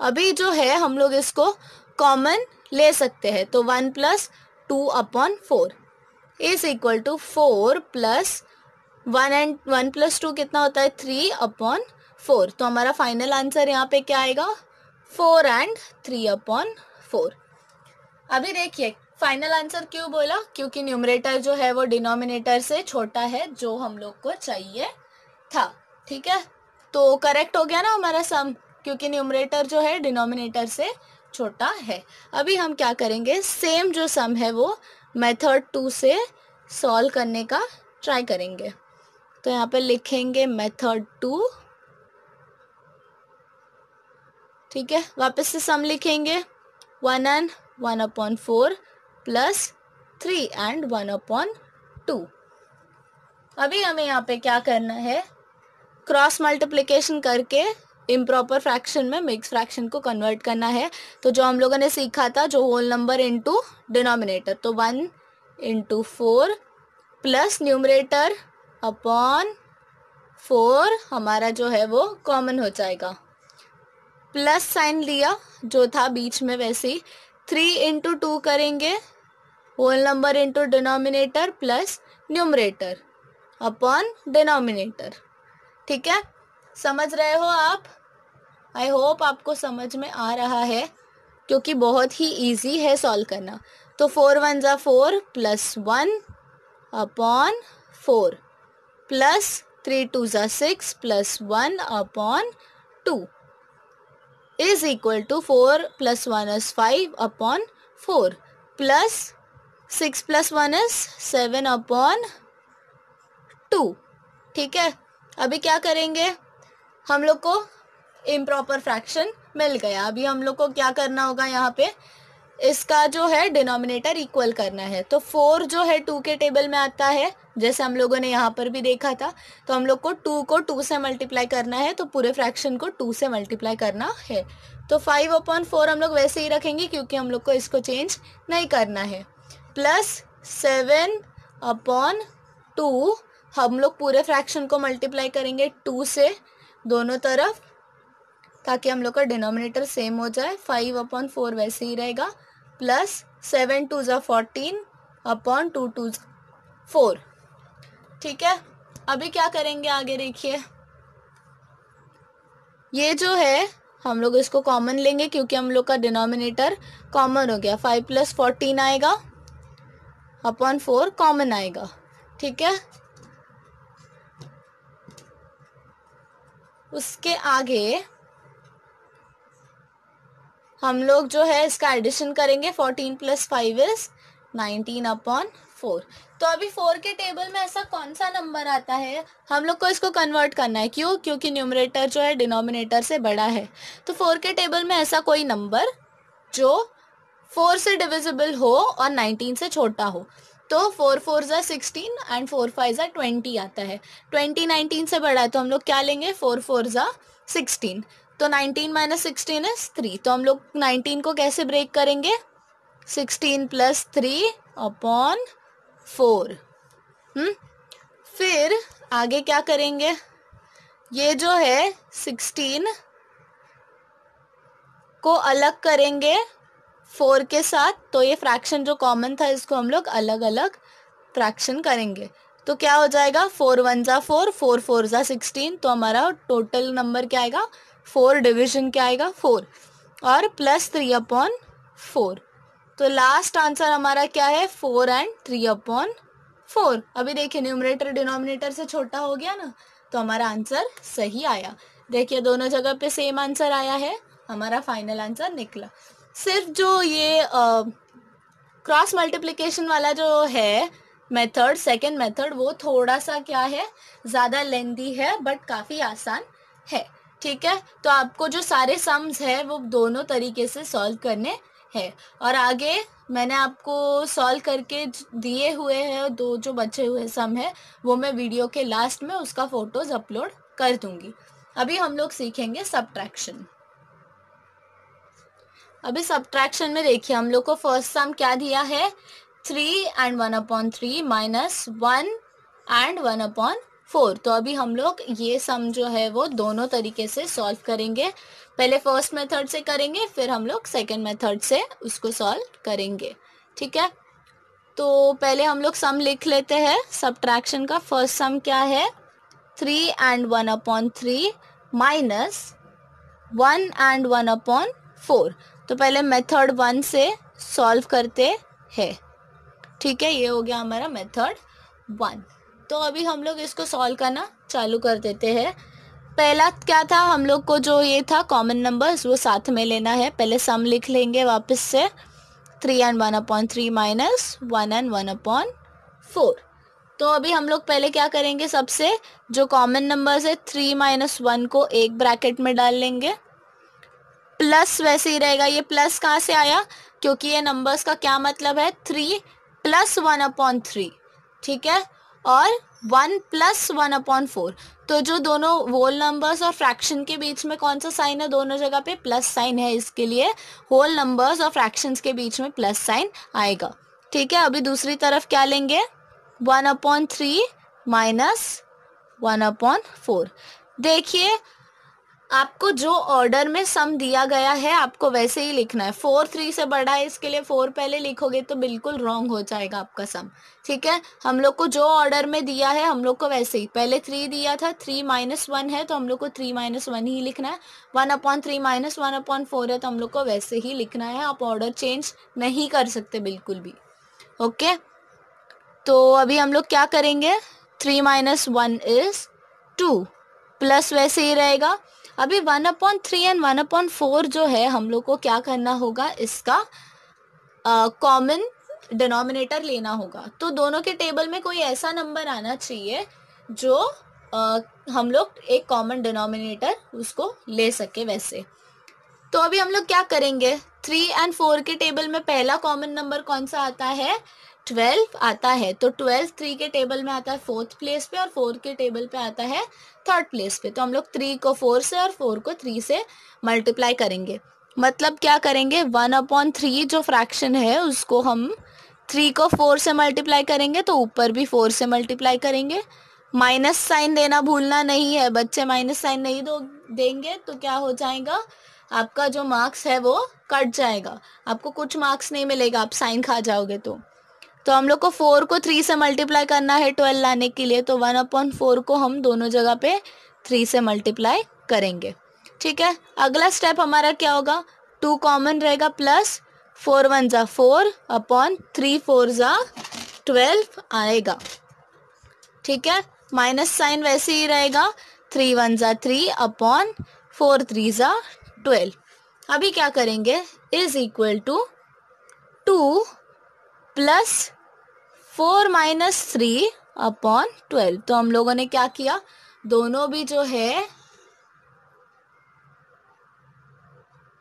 अभी जो है हम लोग इसको कॉमन ले सकते हैं तो one plus two upon four is equal to four plus one and one plus two कितना होता है थ्री अपॉन फोर तो हमारा फाइनल आंसर यहाँ पे क्या आएगा four and three upon four अभी देखिए फाइनल आंसर क्यों बोला क्योंकि न्यूमरेटर जो है वो डिनोमिनेटर से छोटा है जो हम लोग को चाहिए था ठीक है तो करेक्ट हो गया ना हमारा सम क्योंकि न्यूमरेटर जो है डिनोमिनेटर से छोटा है अभी हम क्या करेंगे सेम जो सम है वो मेथड टू से सॉल्व करने का ट्राई करेंगे तो यहाँ पर लिखेंगे मेथड टू ठीक है वापस से सम लिखेंगे one and one upon four plus three and one upon two अभी हमें यहाँ पे क्या करना है क्रॉस मल्टीप्लीकेशन करके इम्प्रॉपर फ्रैक्शन में मिक्स फ्रैक्शन को कन्वर्ट करना है तो जो हम लोगों ने सीखा था जो होल नंबर इंटू डिनोमिनेटर तो one into four plus numerator upon four हमारा जो है वो कॉमन हो जाएगा प्लस साइन लिया जो था बीच में वैसे ही थ्री इंटू टू करेंगे whole number into denominator plus numerator upon denominator ठीक है समझ रहे हो आप आई होप आपको समझ में आ रहा है क्योंकि बहुत ही ईजी है सॉल्व करना तो फोर वन ज़ा four plus one upon four plus three two ज़ा six plus one upon two is equal to 4 plus 1 is 5 upon 4 plus 6 plus 1 is 7 upon 2 ठीक है अभी क्या करेंगे हम लोग को इम्प्रॉपर फ्रैक्शन मिल गया अभी हम लोग को क्या करना होगा यहाँ पे इसका जो है डिनोमिनेटर इक्वल करना है तो फोर जो है टू के टेबल में आता है जैसे हम लोगों ने यहाँ पर भी देखा था तो हम लोग को टू को टू से मल्टीप्लाई करना है तो पूरे फ्रैक्शन को टू से मल्टीप्लाई करना है तो फाइव अपॉन फोर हम लोग वैसे ही रखेंगे क्योंकि हम लोग को इसको चेंज नहीं करना है प्लस सेवन अपॉन टू हम लोग पूरे फ्रैक्शन को मल्टीप्लाई करेंगे टू से दोनों तरफ ताकि हम लोग का डिनोमिनेटर सेम हो जाए फाइव अपॉन फोर वैसे ही रहेगा प्लस सेवन टू ज़ा fourteen upon two two four ठीक है अभी क्या करेंगे आगे देखिए ये जो है हम लोग इसको कॉमन लेंगे क्योंकि हम लोग का डिनोमिनेटर कॉमन हो गया फाइव प्लस फोर्टीन आएगा अपॉन फोर कॉमन आएगा ठीक है उसके आगे हम लोग जो है इसका एडिशन करेंगे fourteen plus five is nineteen upon four तो अभी फोर के टेबल में ऐसा कौन सा नंबर आता है हम लोग को इसको कन्वर्ट करना है क्यों क्योंकि न्यूमरेटर जो है डिनोमिनेटर से बड़ा है तो फोर के टेबल में ऐसा कोई नंबर जो फोर से डिविजिबल हो और नाइनटीन से छोटा हो तो फोर फोर ज़ा सिक्सटीन एंड फोर फाइव ज़ा ट्वेंटी आता है ट्वेंटी नाइनटीन से बड़ा है तो हम लोग क्या लेंगे फोर फोर ज़ा सिक्सटीन तो 19 माइनस सिक्सटीन इज थ्री तो हम लोग 19 को कैसे ब्रेक करेंगे 16 plus three upon four hmm? फिर आगे क्या करेंगे ये जो है 16 को अलग करेंगे फोर के साथ तो ये फ्रैक्शन जो कॉमन था इसको हम लोग अलग अलग फ्रैक्शन करेंगे तो क्या हो जाएगा फोर वन ज़ा फोर फोर फोर ज़ा सिक्सटीन तो हमारा टोटल नंबर क्या आएगा फोर डिविजन क्या आएगा फोर और प्लस थ्री अपॉन फोर तो लास्ट आंसर हमारा क्या है four and three upon four अभी देखिए न्यूमरेटर डिनोमिनेटर से छोटा हो गया ना तो हमारा आंसर सही आया देखिए दोनों जगह पे सेम आंसर आया है हमारा फाइनल आंसर निकला सिर्फ जो ये क्रॉस मल्टीप्लिकेशन वाला जो है मेथड सेकंड मेथड वो थोड़ा सा क्या है ज़्यादा लेंदी है बट काफ़ी आसान है ठीक है तो आपको जो सारे सम्स है वो दोनों तरीके से सॉल्व करने है और आगे मैंने आपको सॉल्व करके दिए हुए हैं दो जो बचे हुए सम है वो मैं वीडियो के लास्ट में उसका फोटोज अपलोड कर दूंगी अभी हम लोग सीखेंगे सब्ट्रैक्शन अभी सब्ट्रैक्शन में देखिए हम लोग को फर्स्ट सम क्या दिया है three and one upon three minus one and one upon four तो अभी हम लोग ये सम जो है वो दोनों तरीके से सॉल्व करेंगे पहले फर्स्ट मेथड से करेंगे फिर हम लोग सेकेंड मेथड से उसको सॉल्व करेंगे ठीक है तो पहले हम लोग सम लिख लेते हैं सब्ट्रैक्शन का फर्स्ट सम क्या है three and one upon three minus one and one upon four तो पहले मेथड वन से सॉल्व करते हैं ठीक है ये हो गया हमारा मेथड वन तो अभी हम लोग इसको सॉल्व करना चालू कर देते हैं पहला क्या था हम लोग को जो ये था कॉमन नंबर्स वो साथ में लेना है पहले सम लिख लेंगे वापस से three and one upon three minus one and one upon four तो अभी हम लोग पहले क्या करेंगे सबसे जो कॉमन नंबर्स है थ्री माइनस वन को एक ब्रैकेट में डाल लेंगे प्लस वैसे ही रहेगा ये प्लस कहाँ से आया क्योंकि ये नंबर्स का क्या मतलब है three plus one upon three ठीक है और one plus one upon four तो जो दोनों होल नंबर्स और फ्रैक्शन के बीच में कौन सा साइन है दोनों जगह पे प्लस साइन है इसके लिए होल नंबर्स और फ्रैक्शंस के बीच में प्लस साइन आएगा ठीक है अभी दूसरी तरफ क्या लेंगे one upon three minus one upon four देखिए आपको जो ऑर्डर में सम दिया गया है आपको वैसे ही लिखना है फोर थ्री से बड़ा है इसके लिए फोर पहले लिखोगे तो बिल्कुल रॉन्ग हो जाएगा आपका सम ठीक है हम लोग को जो ऑर्डर में दिया है हम लोग को वैसे ही पहले थ्री दिया था थ्री माइनस वन है तो हम लोग को थ्री माइनस वन ही लिखना है one upon three minus one upon four है तो हम लोग को वैसे ही लिखना है आप ऑर्डर चेंज नहीं कर सकते बिल्कुल भी ओके तो अभी हम लोग क्या करेंगे three minus one is two plus वैसे ही रहेगा अभी one upon three and one upon four जो है हम लोग को क्या करना होगा इसका कॉमन uh, डिनोमिनेटर लेना होगा तो दोनों के टेबल में कोई ऐसा नंबर आना चाहिए जो आ, हम लोग एक कॉमन डिनोमिनेटर उसको ले सके वैसे तो अभी हम लोग क्या करेंगे थ्री एंड फोर के टेबल में पहला कॉमन नंबर कौन सा आता है ट्वेल्व आता है तो ट्वेल्व थ्री के टेबल में आता है फोर्थ प्लेस पे और फोर के टेबल पे आता है थर्ड प्लेस पे तो हम लोग थ्री को फोर से और फोर को थ्री से मल्टीप्लाई करेंगे मतलब क्या करेंगे वन अपॉन थ्री जो फ्रैक्शन है उसको हम थ्री को फोर से मल्टीप्लाई करेंगे तो ऊपर भी फोर से मल्टीप्लाई करेंगे माइनस साइन देना भूलना नहीं है बच्चे माइनस साइन नहीं दो देंगे तो क्या हो जाएगा आपका जो मार्क्स है वो कट जाएगा आपको कुछ मार्क्स नहीं मिलेगा आप साइन खा जाओगे तो तो हम लोग को फोर को थ्री से मल्टीप्लाई करना है ट्वेल्व लाने के लिए तो वन अपॉन फोर को हम दोनों जगह पे थ्री से मल्टीप्लाई करेंगे ठीक है अगला स्टेप हमारा क्या होगा टू कॉमन रहेगा प्लस फोर वन ज़ा फोर अपॉन थ्री फोर ज़ा ट्वेल्व आएगा ठीक है माइनस साइन वैसे ही रहेगा थ्री वन ज़ा थ्री अपॉन फोर थ्री ज़ा ट्वेल्व अभी क्या करेंगे is equal to two plus four minus three upon twelve तो हम लोगों ने क्या किया दोनों भी जो है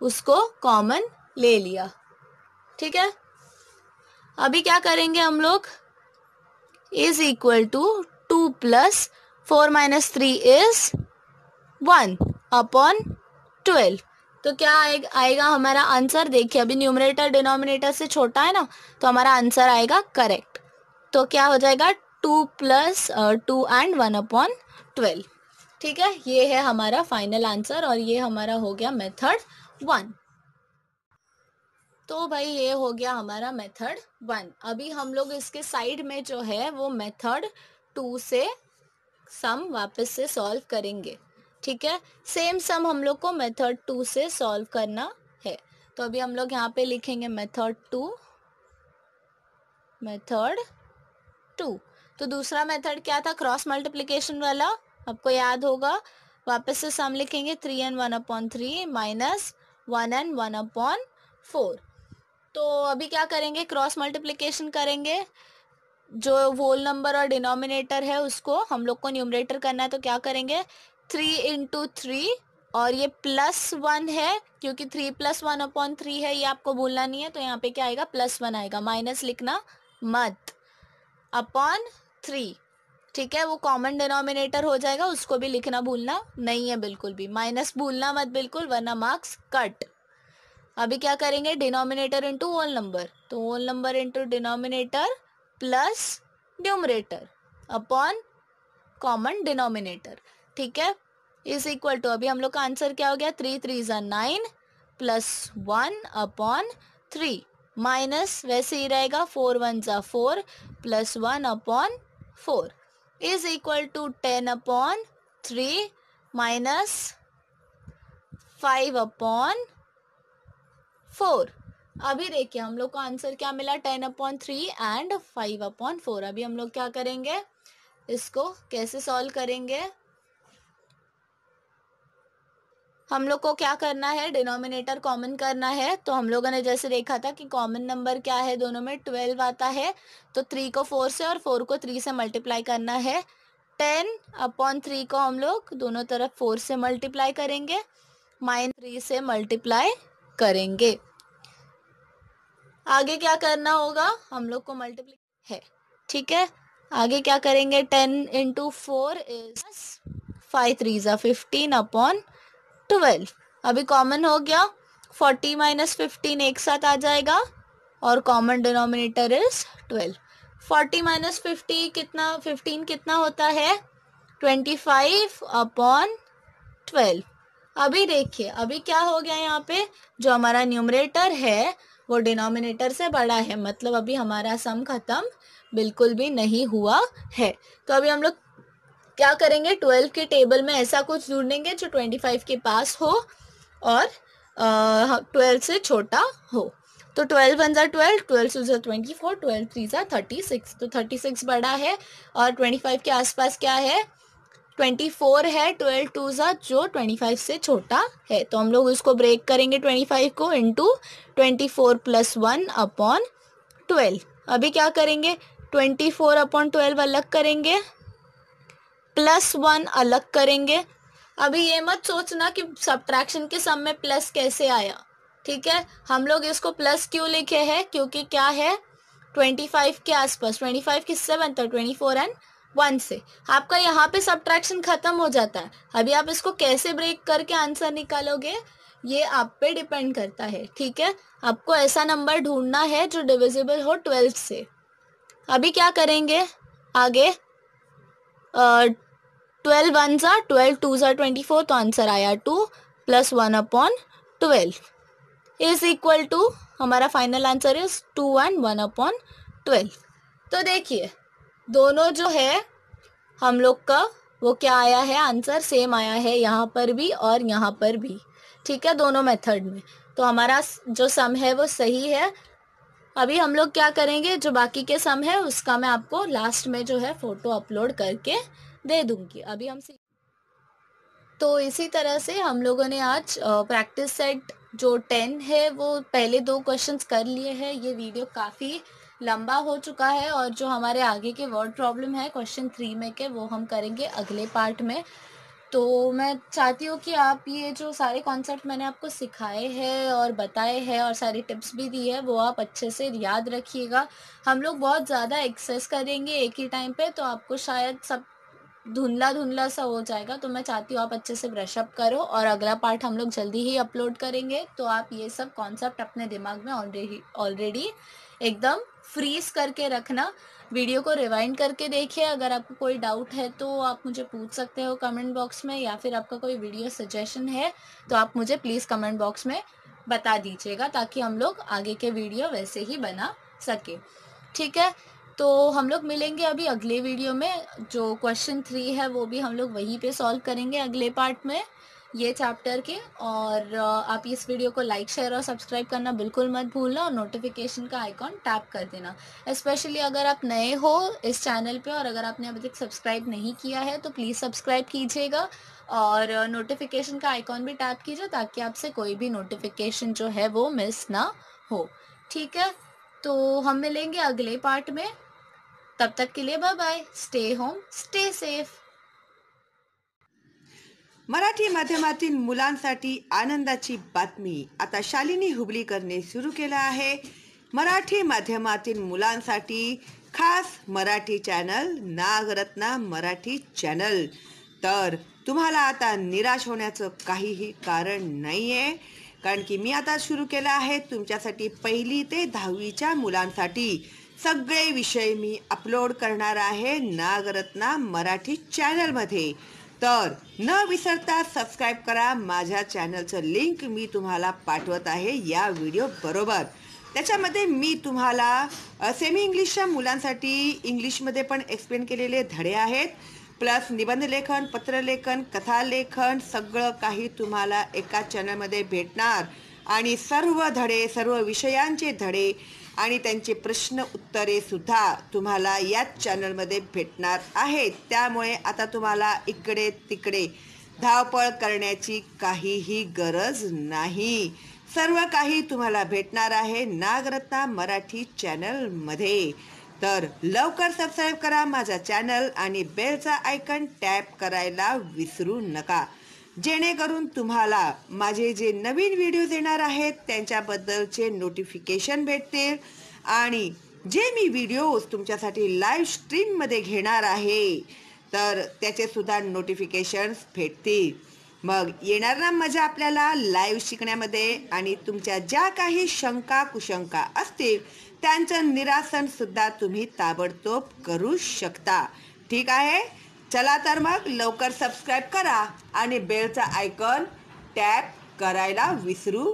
उसको कॉमन ले लिया ठीक है अभी क्या करेंगे हम लोग is equal to two plus four minus three is one upon twelve तो क्या आएगा आएगा हमारा आंसर देखिए अभी न्यूमरेटर डिनोमिनेटर से छोटा है ना तो हमारा आंसर आएगा करेक्ट तो क्या हो जाएगा two plus two and one upon twelve ठीक है ये है हमारा फाइनल आंसर और ये हमारा हो गया मेथड वन तो भाई ये हो गया हमारा मेथड वन अभी हम लोग इसके साइड में जो है वो मेथड टू से सम वापस से सॉल्व करेंगे ठीक है सेम सम हम लोग को मेथड टू से सॉल्व करना है तो अभी हम लोग यहाँ पे लिखेंगे मेथड टू मेथड टू तो दूसरा मेथड क्या था क्रॉस मल्टीप्लिकेशन वाला आपको याद होगा वापस से सम लिखेंगे three and one upon three minus one and one upon four तो अभी क्या करेंगे क्रॉस मल्टीप्लीकेशन करेंगे जो होल नंबर और डिनोमिनेटर है उसको हम लोग को न्यूमरेटर करना है तो क्या करेंगे थ्री इंटू थ्री और ये प्लस वन है क्योंकि three plus one upon three है ये आपको भूलना नहीं है तो यहाँ पे क्या आएगा प्लस वन आएगा माइनस लिखना मत अपॉन थ्री ठीक है वो कॉमन डिनोमिनेटर हो जाएगा उसको भी लिखना भूलना नहीं है बिल्कुल भी माइनस भूलना मत बिल्कुल वरना मार्क्स कट अभी क्या करेंगे डिनोमिनेटर इंटू होल नंबर तो whole number into denominator plus numerator upon common denominator ठीक है इज इक्वल टू अभी हम लोग का आंसर क्या हो गया थ्री थ्री ज़ा nine plus one upon three minus वैसे ही रहेगा फोर वन ज़ा four plus one upon four is equal to ten upon three minus five upon four अभी देखिए हम लोग को आंसर क्या मिला ten upon three and five upon four अभी हम लोग क्या करेंगे इसको कैसे सॉल्व करेंगे हम लोग को क्या करना है डिनोमिनेटर कॉमन करना है तो हम लोगों ने जैसे देखा था कि कॉमन नंबर क्या है दोनों में ट्वेल्व आता है तो थ्री को फोर से और फोर को थ्री से मल्टीप्लाई करना है टेन अपॉन थ्री को हम लोग दोनों तरफ फोर से मल्टीप्लाई करेंगे माइन थ्री से मल्टीप्लाई करेंगे आगे क्या करना होगा हम लोग को मल्टीप्ली है ठीक है आगे क्या करेंगे ten into four is five three fifteen upon twelve अभी कॉमन हो गया फोर्टी माइनस फिफ्टीन एक साथ आ जाएगा और common denominator is twelve forty minus fifty कितना फिफ्टीन कितना होता है ट्वेंटी फाइव अपॉन ट्वेल्व अभी देखिए अभी क्या हो गया यहाँ पे जो हमारा न्यूमरेटर है वो डिनोमिनेटर से बड़ा है मतलब अभी हमारा सम खत्म बिल्कुल भी नहीं हुआ है तो अभी हम लोग क्या करेंगे ट्वेल्व के टेबल में ऐसा कुछ ढूंढेंगे जो ट्वेंटी फाइव के पास हो और ट्वेल्व से छोटा हो तो ट्वेल्व वन ज़ा ट्वेल्व ट्वेल्व टू ज़ा ट्वेंटी फोर ट्वेल्व थ्री ज़ा थर्टी सिक्स तो थर्टी सिक्स बड़ा है और ट्वेंटी फाइव के आसपास क्या है ट्वेंटी फोर है ट्वेल्व टू ज़ा जो ट्वेंटी फाइव से छोटा है तो हम लोग इसको ब्रेक करेंगे ट्वेंटी फाइव को into twenty four plus one upon twelve अभी क्या करेंगे ट्वेंटी फोर अपॉन ट्वेल्व अलग करेंगे प्लस वन अलग करेंगे अभी ये मत सोचना कि सब्ट्रैक्शन के सम में प्लस कैसे आया ठीक है हम लोग इसको प्लस क्यों लिखे हैं क्योंकि क्या है ट्वेंटी फाइव के आसपास ट्वेंटी फाइव किससे बनता है ट्वेंटी फोर एंड वन से आपका यहाँ पे सब्ट्रैक्शन खत्म हो जाता है अभी आप इसको कैसे ब्रेक करके आंसर निकालोगे ये आप पे डिपेंड करता है ठीक है आपको ऐसा नंबर ढूंढना है जो डिविजिबल हो ट्वेल्व से अभी क्या करेंगे आगे ट्वेल्व वन ज़ा ट्वेल्व टू ज़ा ट्वेंटी फोर तो आंसर आया two plus one upon twelve is equal to हमारा final answer is two and one upon twelve तो देखिए दोनों जो है हम लोग का वो क्या आया है आंसर सेम आया है यहाँ पर भी और यहाँ पर भी ठीक है दोनों मेथड में तो हमारा जो सम है वो सही है अभी हम लोग क्या करेंगे जो बाकी के सम है उसका मैं आपको लास्ट में जो है फोटो अपलोड करके दे दूंगी अभी हम तो इसी तरह से हम लोगों ने आज प्रैक्टिस सेट जो टेन है वो पहले दो क्वेश्चंस कर लिए हैं ये वीडियो काफ़ी लंबा हो चुका है और जो हमारे आगे के वर्ड प्रॉब्लम है क्वेश्चन थ्री में के वो हम करेंगे अगले पार्ट में तो मैं चाहती हूँ कि आप ये जो सारे कॉन्सेप्ट मैंने आपको सिखाए हैं और बताए हैं और सारी टिप्स भी दी है वो आप अच्छे से याद रखिएगा हम लोग बहुत ज़्यादा एक्सेस करेंगे एक ही टाइम पे तो आपको शायद सब धुंधला धुंधला सा हो जाएगा तो मैं चाहती हूँ आप अच्छे से ब्रशअप करो और अगला पार्ट हम लोग जल्दी ही अपलोड करेंगे तो आप ये सब कॉन्सेप्ट अपने दिमाग में ऑलरेडी ऑलरेडी एकदम फ्रीज करके रखना वीडियो को रिवाइंड करके देखिए अगर आपको कोई डाउट है तो आप मुझे पूछ सकते हो कमेंट बॉक्स में या फिर आपका कोई वीडियो सजेशन है तो आप मुझे प्लीज़ कमेंट बॉक्स में बता दीजिएगा ताकि हम लोग आगे के वीडियो वैसे ही बना सके ठीक है तो हम लोग मिलेंगे अभी अगले वीडियो में जो क्वेश्चन थ्री है वो भी हम लोग वहीं पे सॉल्व करेंगे अगले पार्ट में ये चैप्टर के और आप इस वीडियो को लाइक शेयर और सब्सक्राइब करना बिल्कुल मत भूलना और नोटिफिकेशन का आइकॉन टैप कर देना स्पेशली अगर आप नए हो इस चैनल पे और अगर आपने अभी तक सब्सक्राइब नहीं किया है तो प्लीज़ सब्सक्राइब कीजिएगा और नोटिफिकेशन का आइकॉन भी टैप कीजिए ताकि आपसे कोई भी नोटिफिकेशन जो है वो मिस ना हो ठीक है तो हम मिलेंगे अगले पार्ट में तब तक के लिए bye bye stay home stay safe Marathi माध्यमातील मुलांसाठी आनंदाची बातमी आता शालिनी हुबलीकरने सुरू केलं आहे मराठी माध्यमातील मुलांसाठी खास मराठी चॅनल नागरत्ना मराठी चॅनल तर तुम्हाला आता निराश होण्याचं काहीही कारण नाही आहे कारण की मी आता सुरू केलं आहे तुमच्यासाठी पहिली ते दहावीच्या मुलांसाठी सगळे विषय मी अपलोड करणार आहे नागरत्ना मराठी चॅनलमध्ये तर न विसरता सबस्क्राईब करा माझ्या चॅनलचं लिंक मी तुम्हाला पाठवत आहे या व्हिडिओ बरोबर त्याच्यामध्ये मी तुम्हाला सेमी इंग्लिशच्या मुलांसाठी इंग्लिशमध्ये पण एक्सप्लेन केलेले धडे आहेत प्लस निबंधलेखन पत्रलेखन कथालेखन सगळं काही तुम्हाला एका चॅनलमध्ये भेटणार आणि सर्व धडे सर्व विषयांचे धडे आणि त्यांचे प्रश्न उत्तरे सुद्धा तुम्हाला याच चॅनलमध्ये भेटणार आहेत त्यामुळे आता तुम्हाला इकडे तिकडे धावपळ करण्याची काहीही गरज नाही सर्व काही तुम्हाला भेटणार आहे नागरत्ना मराठी चॅनलमध्ये तर लवकर सबस्क्राईब करा माझा चॅनल आणि बेलचा आयकन टॅप करायला विसरू नका जेणेकरून तुम्हाला माझे जे नवीन व्हिडिओ देणार आहेत त्यांच्याबद्दलचे नोटिफिकेशन भेटतील आणि जे मी व्हिडिओज तुमच्यासाठी लाईव्ह स्ट्रीममध्ये घेणार आहे तर त्याचेसुद्धा नोटिफिकेशन्स भेटतील मग येणार ना मजा आपल्याला लाईव्ह शिकण्यामध्ये आणि तुमच्या ज्या काही शंका कुशंका असतील त्यांचं निरासनसुद्धा तुम्ही ताबडतोब करू शकता ठीक आहे चला तर मग लवकर सबस्क्राईब करा आणि बेलचा आयकॉन टॅप करायला विसरू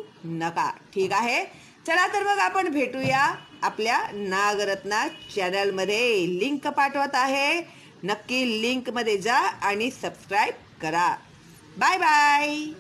नका ठीक आहे चला तर मग आपण भेटूया आपल्या नागरत्ना चॅनलमध्ये लिंक पाठवत आहे नक्की लिंकमध्ये जा आणि सबस्क्राईब करा बाय बाय